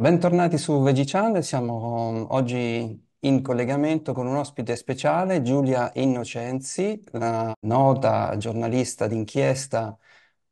Bentornati su Veggie Channel, siamo um, oggi in collegamento con un ospite speciale, Giulia Innocenzi, la nota giornalista d'inchiesta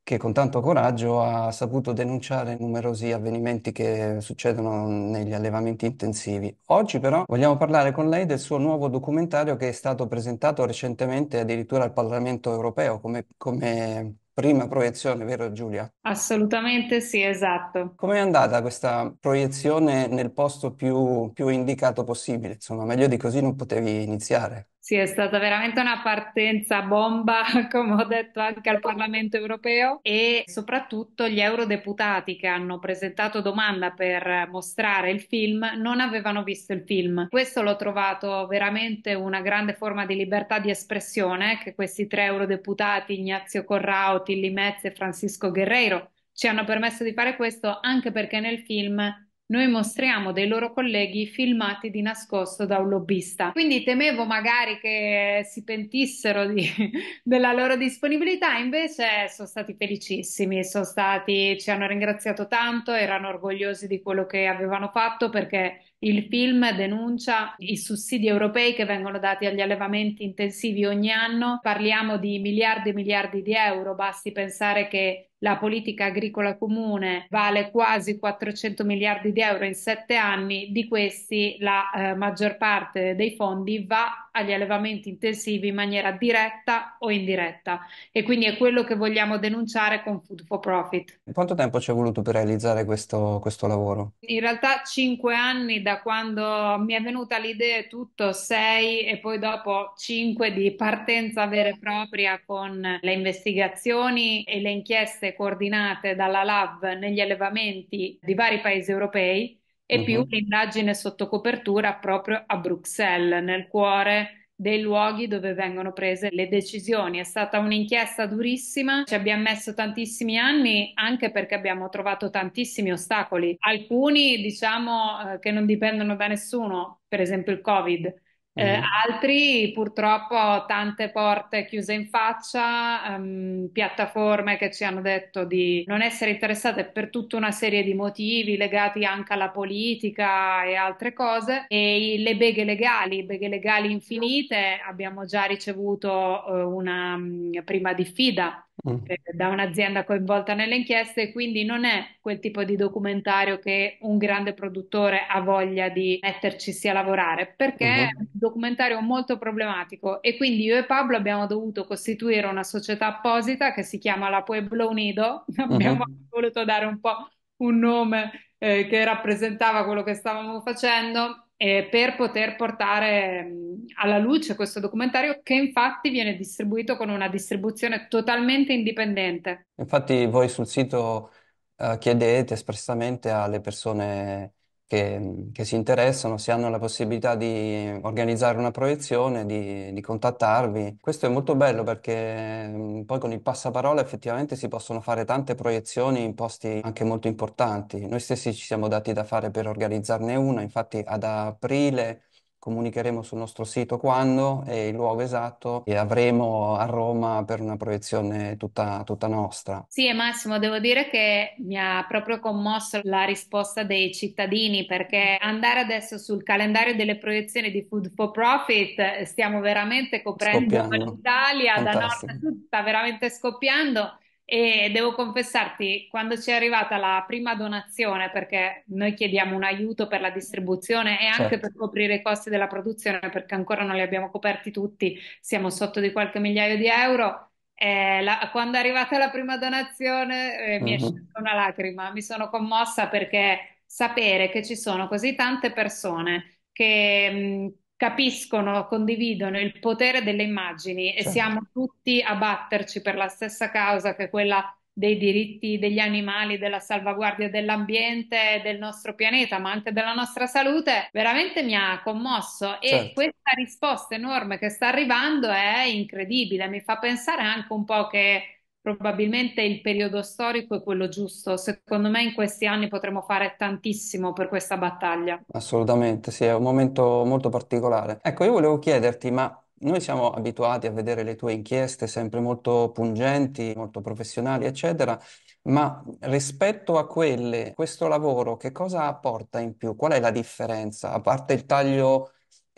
che con tanto coraggio ha saputo denunciare numerosi avvenimenti che succedono negli allevamenti intensivi. Oggi però vogliamo parlare con lei del suo nuovo documentario che è stato presentato recentemente addirittura al Parlamento europeo come, come prima proiezione, vero Giulia? Assolutamente sì, esatto. Com'è andata questa proiezione nel posto più, più indicato possibile? Insomma, meglio di così non potevi iniziare. Sì, è stata veramente una partenza bomba, come ho detto anche al Parlamento europeo e soprattutto gli eurodeputati che hanno presentato domanda per mostrare il film non avevano visto il film. Questo l'ho trovato veramente una grande forma di libertà di espressione che questi tre eurodeputati, Ignazio Corrao, Tilly Metz e Francisco Guerreiro. Ci hanno permesso di fare questo anche perché nel film noi mostriamo dei loro colleghi filmati di nascosto da un lobbista. Quindi temevo magari che si pentissero di, della loro disponibilità, invece sono stati felicissimi, sono stati, ci hanno ringraziato tanto, erano orgogliosi di quello che avevano fatto perché il film denuncia i sussidi europei che vengono dati agli allevamenti intensivi ogni anno, parliamo di miliardi e miliardi di euro, basti pensare che la politica agricola comune vale quasi 400 miliardi di euro in sette anni, di questi la eh, maggior parte dei fondi va agli allevamenti intensivi in maniera diretta o indiretta e quindi è quello che vogliamo denunciare con Food for Profit. Quanto tempo ci è voluto per realizzare questo, questo lavoro? In realtà cinque anni da quando mi è venuta l'idea tutto, sei e poi dopo cinque di partenza vera e propria con le investigazioni e le inchieste coordinate dalla LAV negli allevamenti di vari paesi europei e più l'indagine sotto copertura proprio a Bruxelles, nel cuore dei luoghi dove vengono prese le decisioni. È stata un'inchiesta durissima, ci abbiamo messo tantissimi anni anche perché abbiamo trovato tantissimi ostacoli, alcuni diciamo eh, che non dipendono da nessuno, per esempio il Covid eh, mm-hmm. altri purtroppo tante porte chiuse in faccia, um, piattaforme che ci hanno detto di non essere interessate per tutta una serie di motivi legati anche alla politica e altre cose e le beghe legali, beghe legali infinite, abbiamo già ricevuto uh, una um, prima diffida Mm. Eh, da un'azienda coinvolta nelle inchieste, quindi non è quel tipo di documentario che un grande produttore ha voglia di metterci a lavorare, perché è mm-hmm. un documentario molto problematico e quindi io e Pablo abbiamo dovuto costituire una società apposita che si chiama la Pueblo Unido, abbiamo mm-hmm. voluto dare un po' un nome eh, che rappresentava quello che stavamo facendo eh, per poter portare mh, mm, alla luce questo documentario che infatti viene distribuito con una distribuzione totalmente indipendente. Infatti voi sul sito eh, chiedete espressamente alle persone che, che si interessano, se hanno la possibilità di organizzare una proiezione, di, di contattarvi. Questo è molto bello perché poi con il passaparola effettivamente si possono fare tante proiezioni in posti anche molto importanti. Noi stessi ci siamo dati da fare per organizzarne una, infatti ad aprile comunicheremo sul nostro sito quando e il luogo esatto e avremo a Roma per una proiezione tutta, tutta nostra. Sì, e Massimo, devo dire che mi ha proprio commosso la risposta dei cittadini perché andare adesso sul calendario delle proiezioni di Food for Profit stiamo veramente coprendo l'Italia da nord a sud, sta veramente scoppiando. E devo confessarti, quando ci è arrivata la prima donazione, perché noi chiediamo un aiuto per la distribuzione e anche certo. per coprire i costi della produzione, perché ancora non li abbiamo coperti tutti, siamo sotto di qualche migliaio di euro. Eh, la, quando è arrivata la prima donazione eh, mi uh-huh. è mm-hmm. scesa una lacrima, mi sono commossa perché sapere che ci sono così tante persone che mh, mm, capiscono, condividono il potere delle immagini e certo. siamo tutti a batterci per la stessa causa che è quella dei diritti degli animali, della salvaguardia dell'ambiente, del nostro pianeta, ma anche della nostra salute, veramente mi ha commosso e certo. questa risposta enorme che sta arrivando è incredibile, mi fa pensare anche un po' che probabilmente il periodo storico è quello giusto. Secondo me in questi anni potremo fare tantissimo per questa battaglia. Assolutamente, sì, è un momento molto particolare. Ecco, io volevo chiederti, ma noi siamo abituati a vedere le tue inchieste sempre molto pungenti, molto professionali, eccetera, ma rispetto a quelle, questo lavoro che cosa apporta in più? Qual è la differenza? A parte il taglio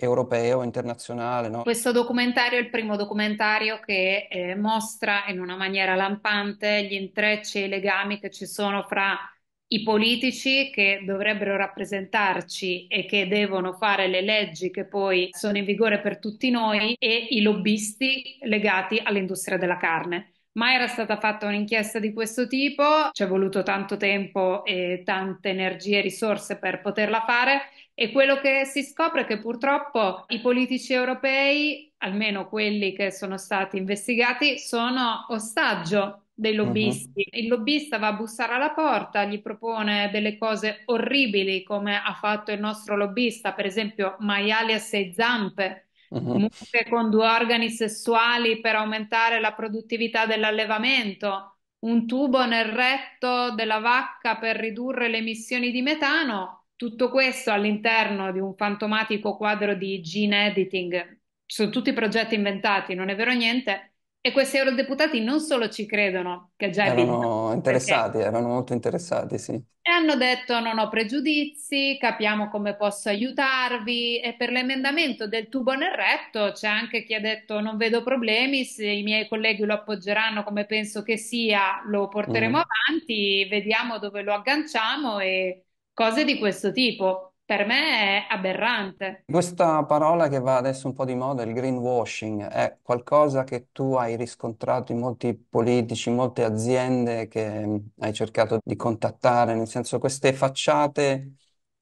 europeo, internazionale, no? Questo documentario è il primo documentario che eh, mostra in una maniera lampante gli intrecci e i legami che ci sono fra i politici che dovrebbero rappresentarci e che devono fare le leggi che poi sono in vigore per tutti noi e i lobbisti legati all'industria della carne. Mai era stata fatta un'inchiesta di questo tipo, ci è voluto tanto tempo e tante energie e risorse per poterla fare e quello che si scopre è che purtroppo i politici europei, almeno quelli che sono stati investigati, sono ostaggio dei mhm. lobbisti. Uh-huh. Il lobbista va a bussare alla porta, gli propone delle cose orribili come ha fatto il nostro lobbista, per esempio maiali a sei zampe mucche con due organi sessuali per aumentare la produttività dell'allevamento, un tubo nel retto della vacca per ridurre le emissioni di metano, tutto questo all'interno di un fantomatico quadro di gene editing. Sono tutti progetti inventati, non è vero niente, e questi eurodeputati non solo ci credono, che già è Erano interessati, perché... erano molto interessati, sì. E hanno detto non ho pregiudizi, capiamo come posso aiutarvi e per l'emendamento del tubo nel retto c'è anche chi ha detto non vedo problemi, se i miei colleghi lo appoggeranno come penso che sia, lo porteremo mm. avanti, vediamo dove lo agganciamo e cose di questo tipo per me è aberrante. Questa parola che va adesso un po' di moda, il greenwashing, è qualcosa che tu hai riscontrato in molti politici, in molte aziende che mm, hai cercato di contattare, nel senso queste facciate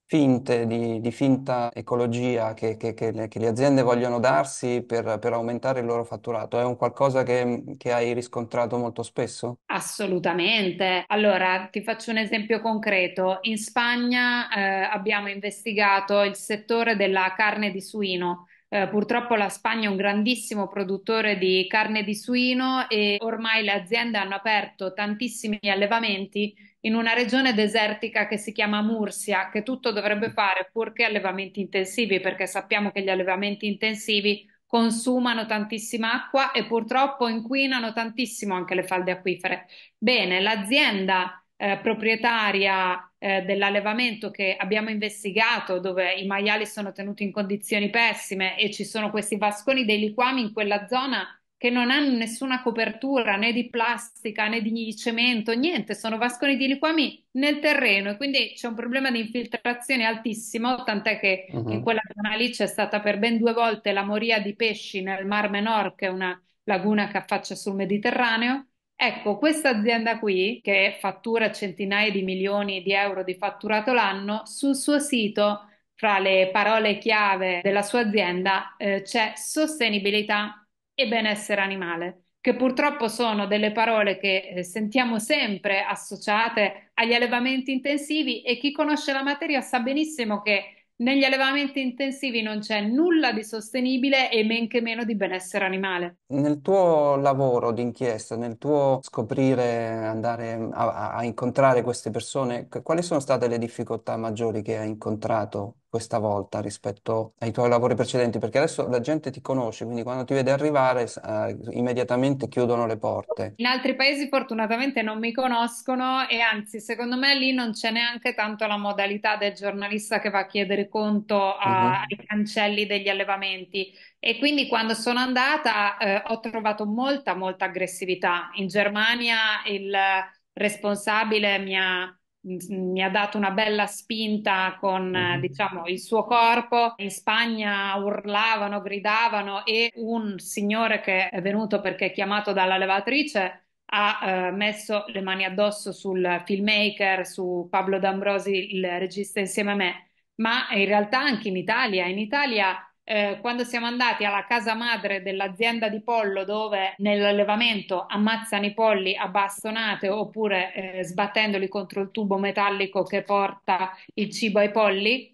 finte, di, di finta ecologia che, che, che, le, che, le aziende vogliono darsi per, per, aumentare il loro fatturato? È un qualcosa che, hai riscontrato molto spesso? Assolutamente. Allora, ti faccio un esempio concreto. In Spagna eh, abbiamo investigato il settore della carne di suino. Eh, purtroppo la Spagna è un grandissimo produttore di carne di suino e ormai le aziende hanno aperto tantissimi allevamenti in una regione desertica che si chiama Mursia, che tutto dovrebbe fare purché allevamenti intensivi, perché sappiamo che gli allevamenti intensivi consumano tantissima acqua e purtroppo inquinano tantissimo anche le falde acquifere. Bene, l'azienda eh, proprietaria eh, dell'allevamento che abbiamo investigato, dove i maiali sono tenuti in condizioni pessime e ci sono questi vasconi dei liquami in quella zona, che non hanno nessuna copertura né di plastica né di cemento, niente, sono vasconi di liquami nel terreno e quindi c'è un problema di infiltrazione altissimo, tant'è che uh-huh. Mhm. in quella zona lì c'è stata per ben due volte la moria di pesci nel Mar Menor, che è una laguna che affaccia sul Mediterraneo. Ecco, questa azienda qui, che fattura centinaia di milioni di euro di fatturato l'anno, sul suo sito, fra le parole chiave della sua azienda, eh, c'è sostenibilità e benessere animale, che purtroppo sono delle parole che eh, sentiamo sempre associate agli allevamenti intensivi e chi conosce la materia sa benissimo che negli allevamenti intensivi non c'è nulla di sostenibile e men che meno di benessere animale. Nel tuo lavoro d'inchiesta, nel tuo scoprire, andare a, a incontrare queste persone, quali sono state le difficoltà maggiori che hai incontrato questa volta rispetto ai tuoi lavori precedenti? Perché adesso la gente ti conosce, quindi quando ti vede arrivare eh, immediatamente chiudono le porte. In altri paesi fortunatamente non mi conoscono e anzi secondo me lì non c'è neanche tanto la modalità del giornalista che va a chiedere conto a, mhm. ai cancelli degli allevamenti. E quindi quando sono andata eh, ho trovato molta, molta aggressività. In Germania il responsabile mi ha mi ha dato una bella spinta con mm-hmm. diciamo, il suo corpo. In Spagna urlavano, gridavano e un signore che è venuto perché è chiamato dalla levatrice ha eh, messo le mani addosso sul filmmaker, su Pablo D'Ambrosi, il regista insieme a me. Ma in realtà anche in Italia, in Italia eh, quando siamo andati alla casa madre dell'azienda di pollo dove nell'allevamento ammazzano i polli a bastonate oppure eh, sbattendoli contro il tubo metallico che porta il cibo ai polli, mm-hmm.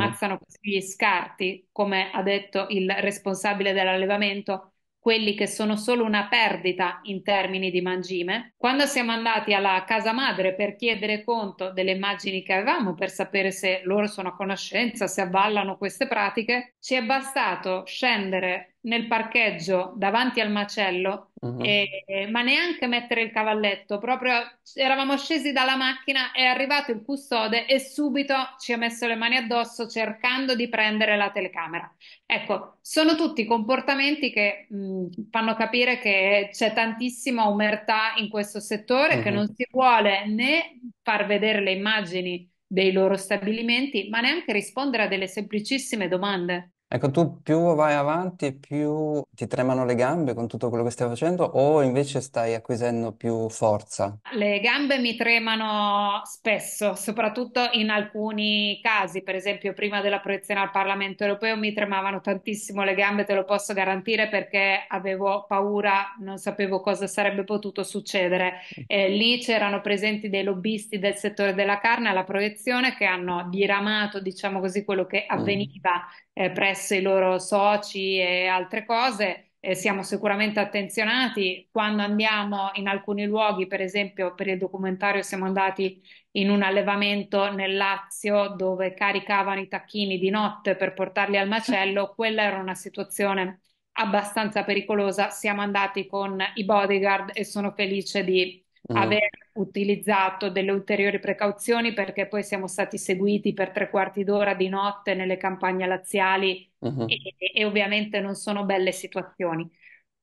ammazzano gli scarti, come ha detto il responsabile dell'allevamento, quelli che sono solo una perdita in termini di mangime. Quando siamo andati alla casa madre per chiedere conto delle immagini che avevamo per sapere se loro sono a conoscenza, se avvallano queste pratiche, ci è bastato scendere nel parcheggio davanti al macello, uh-huh. e, ma neanche mettere il cavalletto, proprio eravamo scesi dalla macchina, è arrivato il custode e subito ci ha messo le mani addosso cercando di prendere la telecamera. Ecco, sono tutti comportamenti che mh, fanno capire che c'è tantissima omertà in questo settore, uh-huh. che mhm. non si vuole né far vedere le immagini dei loro stabilimenti, ma neanche rispondere a delle semplicissime domande. Ecco, tu più vai avanti, più ti tremano le gambe con tutto quello che stai facendo, o invece stai acquisendo più forza? Le gambe mi tremano spesso, soprattutto in alcuni casi, per esempio prima della proiezione al Parlamento europeo mi tremavano tantissimo le gambe, te lo posso garantire perché avevo paura, non sapevo cosa sarebbe potuto succedere. Eh, lì c'erano presenti dei lobbisti del settore della carne alla proiezione che hanno diramato, diciamo così, quello che mm. avveniva eh, presso presso i loro soci e altre cose. Eh, siamo sicuramente attenzionati quando andiamo in alcuni luoghi, per esempio per il documentario siamo andati in un allevamento nel Lazio dove caricavano i tacchini di notte per portarli al macello, quella era una situazione abbastanza pericolosa, siamo andati con i bodyguard e sono felice di Mm. aver utilizzato delle ulteriori precauzioni perché poi siamo stati seguiti per tre quarti d'ora di notte nelle campagne laziali mm-hmm. e, e, ovviamente non sono belle situazioni.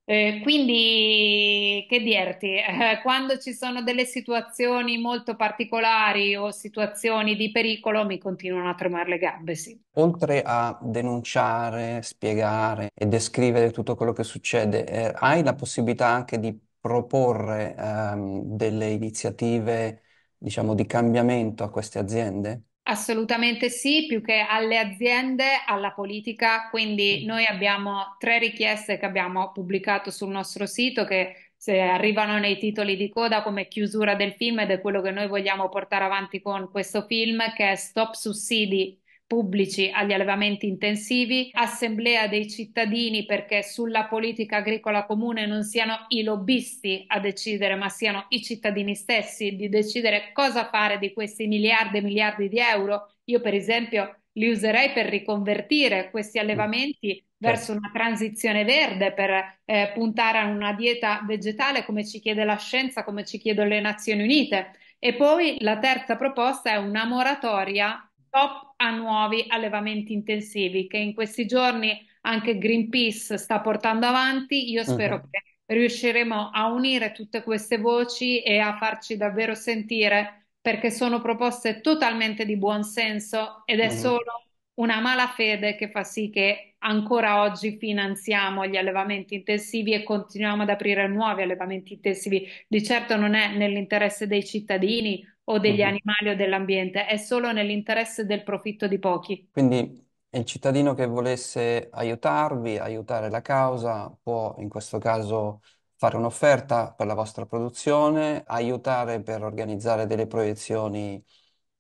Eh, quindi, che dirti, eh, quando ci sono delle situazioni molto particolari o situazioni di pericolo, mi continuano a tremare le gambe, sì. Oltre a denunciare, spiegare e descrivere tutto quello che succede, eh, hai la possibilità anche di proporre ehm, delle iniziative, diciamo, di cambiamento a queste aziende? Assolutamente sì, più che alle aziende, alla politica. Quindi mm. noi abbiamo tre richieste che abbiamo pubblicato sul nostro sito che se arrivano nei titoli di coda come chiusura del film ed è quello che noi vogliamo portare avanti con questo film che è Stop sussidi pubblici agli allevamenti intensivi, assemblea dei cittadini perché sulla politica agricola comune non siano i lobbisti a decidere, ma siano i cittadini stessi di decidere cosa fare di questi miliardi e miliardi di euro. Io per esempio li userei per riconvertire questi mm. allevamenti certo. verso una transizione verde, per eh, puntare a una dieta vegetale come ci chiede la scienza, come ci chiedono le Nazioni Unite. E poi la terza proposta è una moratoria stop a nuovi allevamenti intensivi che in questi giorni anche Greenpeace sta portando avanti. Io mm-hmm. spero uh-huh. che riusciremo a unire tutte queste voci e a farci davvero sentire perché sono proposte totalmente di buon senso ed è uh-huh. solo una malafede che fa sì che ancora oggi finanziamo gli allevamenti intensivi e continuiamo ad aprire nuovi allevamenti intensivi. Di certo non è nell'interesse dei cittadini o degli mhm. animali o dell'ambiente, è solo nell'interesse del profitto di pochi. Quindi il cittadino che volesse aiutarvi, aiutare la causa, può in questo caso fare un'offerta per la vostra produzione, aiutare per organizzare delle proiezioni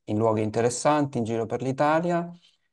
in luoghi interessanti in giro per l'Italia.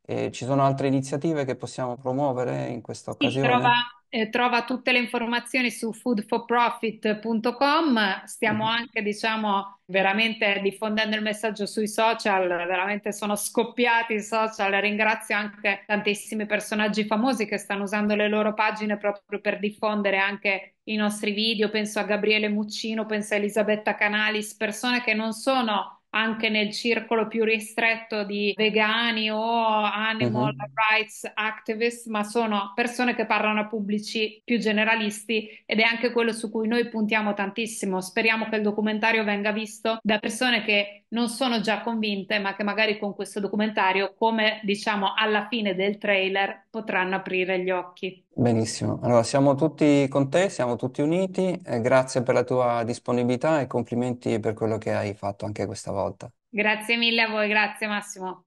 ci sono altre iniziative che possiamo promuovere in questa Si occasione? trova eh, trova tutte le informazioni su foodforprofit.com, stiamo mm anche, diciamo, veramente diffondendo il messaggio sui social, veramente sono scoppiati i social, ringrazio anche tantissimi personaggi famosi che stanno usando le loro pagine proprio per diffondere anche i nostri video, penso a Gabriele Muccino, penso a Elisabetta Canalis, persone che non sono anche nel circolo più ristretto di vegani o animal uh-huh. rights activists, ma sono persone che parlano a pubblici più generalisti ed è anche quello su cui noi puntiamo tantissimo. Speriamo che il documentario venga visto da persone che non sono già convinte, ma che magari con questo documentario, come diciamo alla fine del trailer, potranno aprire gli occhi. Benissimo, allora siamo tutti con te, siamo tutti uniti, eh, grazie per la tua disponibilità e complimenti per quello che hai fatto anche questa volta. Grazie mille a voi, grazie Massimo.